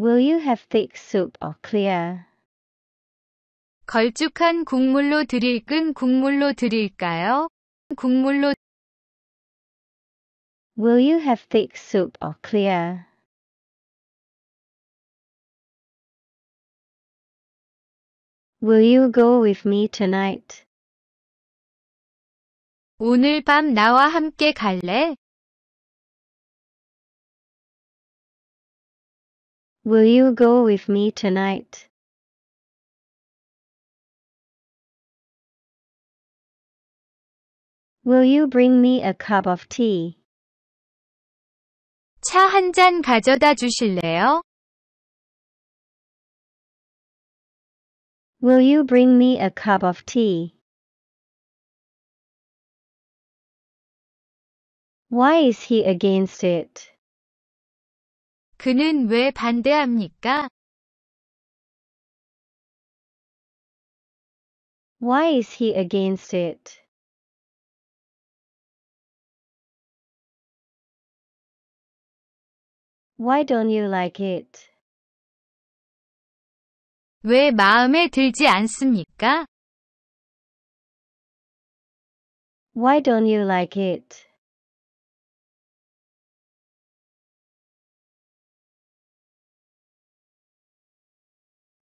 Will you have thick soup or clear? 걸쭉한 국물로 드릴 끈 국물로 드릴까요? 국물로 Will you have thick soup or clear? Will you go with me tonight? 오늘 밤 나와 함께 갈래? Will you go with me tonight? Will you bring me a cup of tea? 차 한 잔 가져다 주실래요? Will you bring me a cup of tea? Why is he against it? 그는 왜 반대합니까? Why is he against it? Why don't you like it? 왜 마음에 들지 않습니까? Why don't you like it?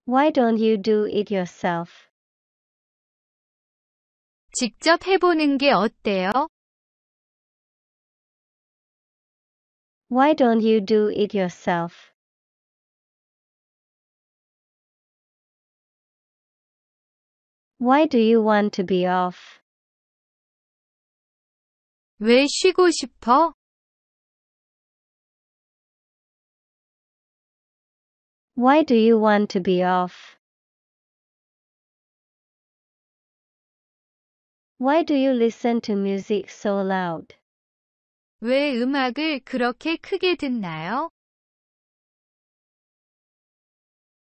Why don't you do it yourself? 직접 해보는 게 어때요? Why don't you do it yourself? Why do you want to be off? 왜 쉬고 싶어? Why do you want to be off? Why do you listen to music so loud? 왜 음악을 그렇게 크게 듣나요?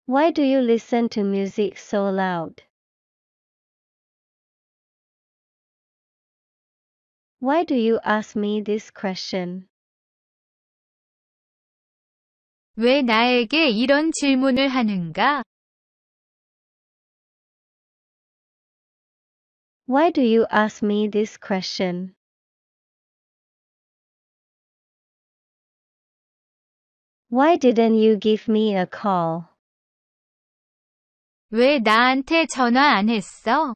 Why do you listen to music so loud? Why do you ask me this question? 왜 나에게 이런 질문을 하는가? Why do you ask me this question? Why didn't you give me a call? 왜 나한테 전화 안 했어?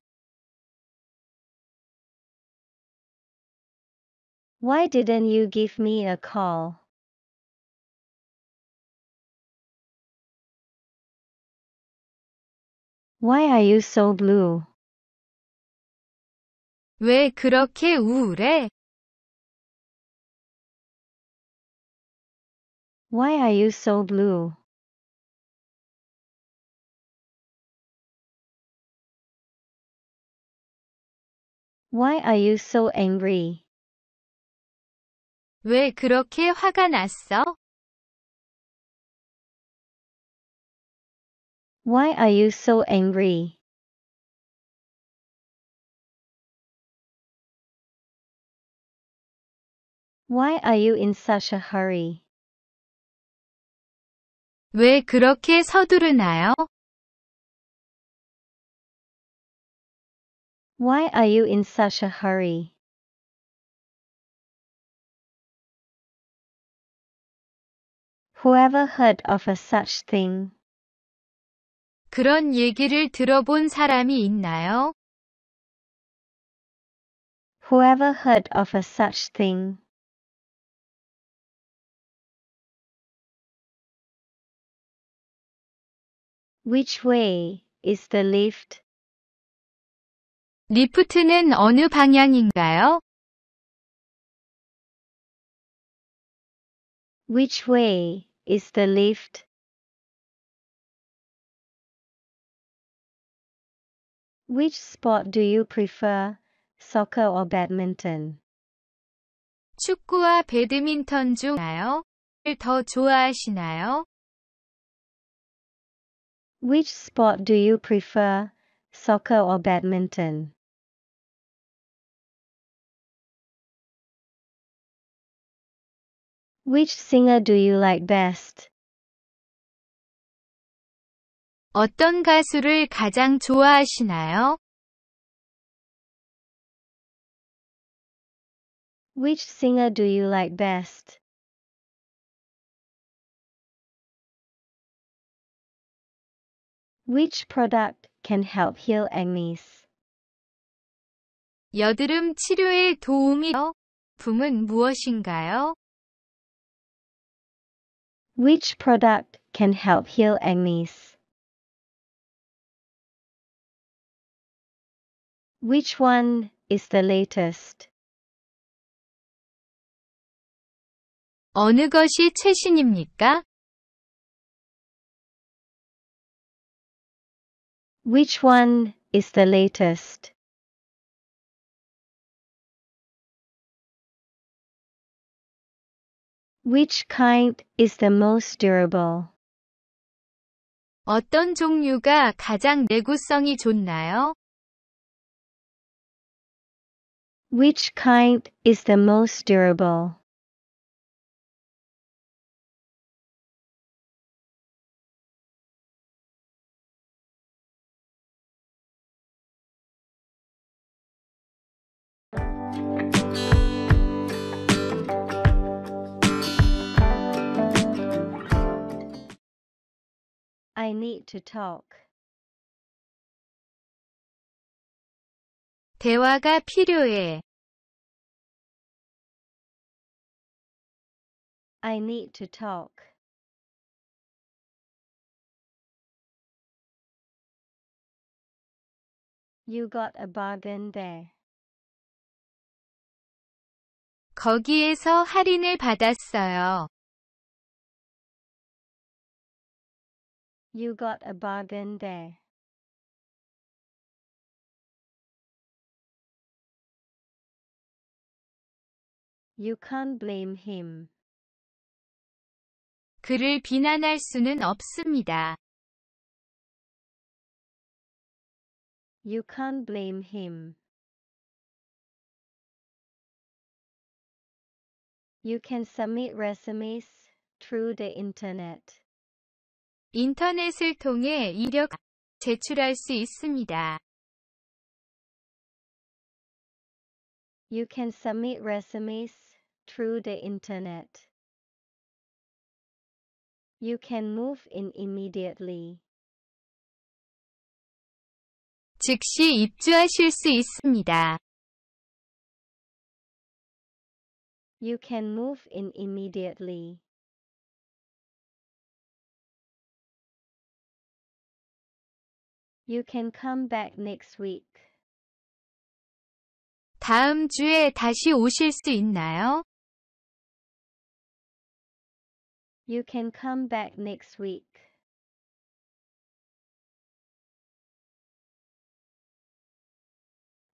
Why didn't you give me a call? Why are you so blue? 왜 그렇게 우울해? Why are you so blue? Why are you so angry? 왜 그렇게 화가 났어? Why are you so angry? Why are you in such a hurry? 왜 그렇게 서두르나요? Why are you in such a hurry? Whoever heard of a such thing? 그런 얘기를 들어본 사람이 있나요? Whoever heard of a such thing? Which way is the lift? 리프트는 어느 방향인가요? Which way is the lift? Which sport do you prefer, soccer or badminton? 축구와 배드민턴 중더 좋아하시나요? Which sport do you prefer, soccer or badminton? Which singer do you like best, 어떤 가수를 가장 좋아하시나요? Which singer do you like best? Which product can help heal acne? 여드름 치료에 도움이 품은 무엇인가요? Which product can help heal acne's? Which one is the latest? 어느 것이 최신입니까? Which one is the latest? Which kind is the most durable? 어떤 종류가 가장 내구성이 좋나요? Which kind is the most durable? I need to talk. 대화가 필요해. I need to talk. You got a bargain there. 거기에서 할인을 받았어요. You got a bargain there. You can't blame him. 그를 비난할 수는 없습니다. You can't blame him. You can submit resumes through the internet. 인터넷을 통해 이력 제출할 수 있습니다. You can submit resumes through the internet. You can move in immediately. 즉시 입주하실 수 있습니다. You can move in immediately. You can come back next week. 다음 주에 다시 오실 수 있나요? You can come back next week.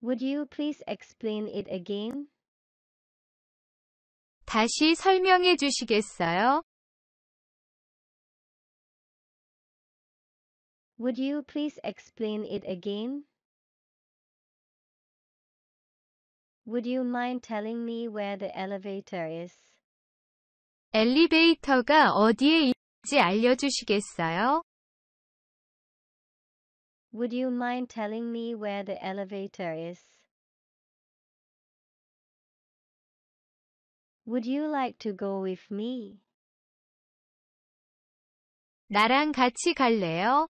Would you please explain it again? 다시 설명해 주시겠어요? Would you please explain it again? Would you mind telling me where the elevator is? 엘리베이터가 어디에 있는지 알려주시겠어요? Would you mind telling me where the elevator is? Would you like to go with me? 나랑 같이 갈래요?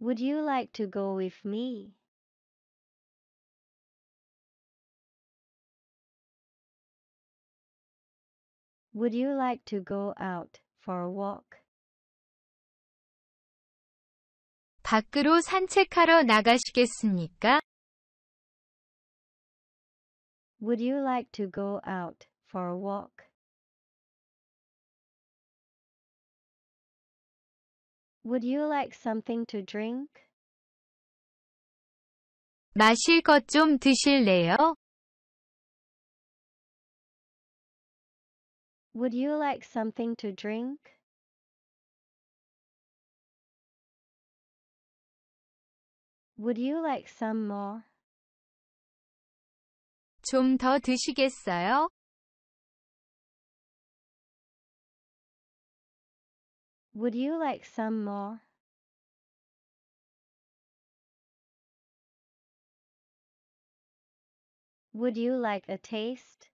Would you like to go with me? Would you like to go out for a walk? 밖으로 산책하러 나가시겠습니까? Would you like to go out for a walk? Would you like something to drink? 마실 것 드실래요? Would you like something to drink? Would you like some more? 좀 더 드시겠어요? Would you like some more? Would you like a taste?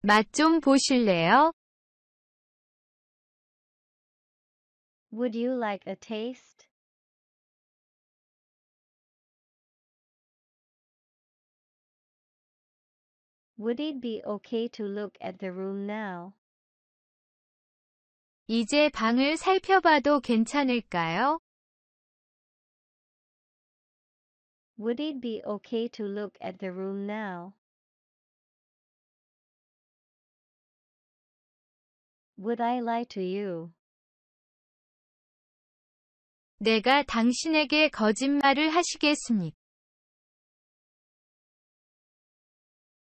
맛 보실래요? Would you like a taste? Would it be okay to look at the room now? 이제 방을 살펴봐도 괜찮을까요? Would it be okay to look at the room now? Would I lie to you? 내가 당신에게 거짓말을 하시겠습니까?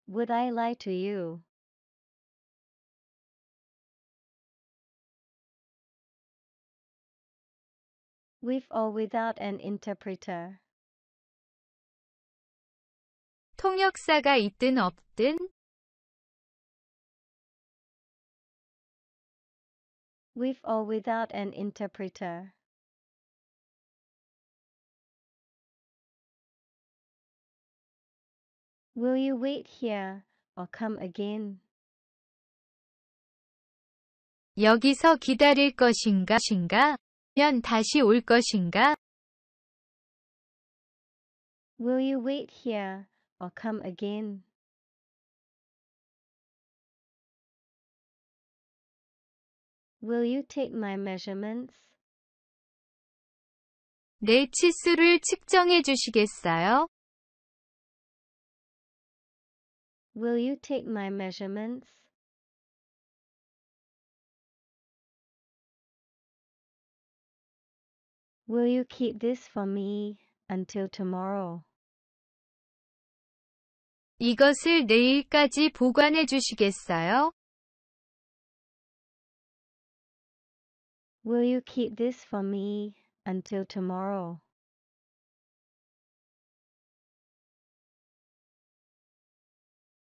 Would I lie to you? With or without an interpreter. 통역사가 있든 없든 With or without an interpreter. Will you wait here or come again? 여기서 기다릴 것인가? 면 다시 올 것인가? Will you wait here or come again? Will you take my measurements? 내 치수를 측정해 주시겠어요? Will you take my measurements? Will you keep this for me until tomorrow? 이것을 내일까지 보관해 주시겠어요? Will you keep this for me until tomorrow?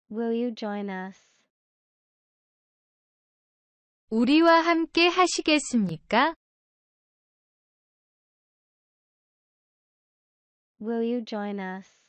Will you join us? 우리와 함께 하시겠습니까? Will you join us?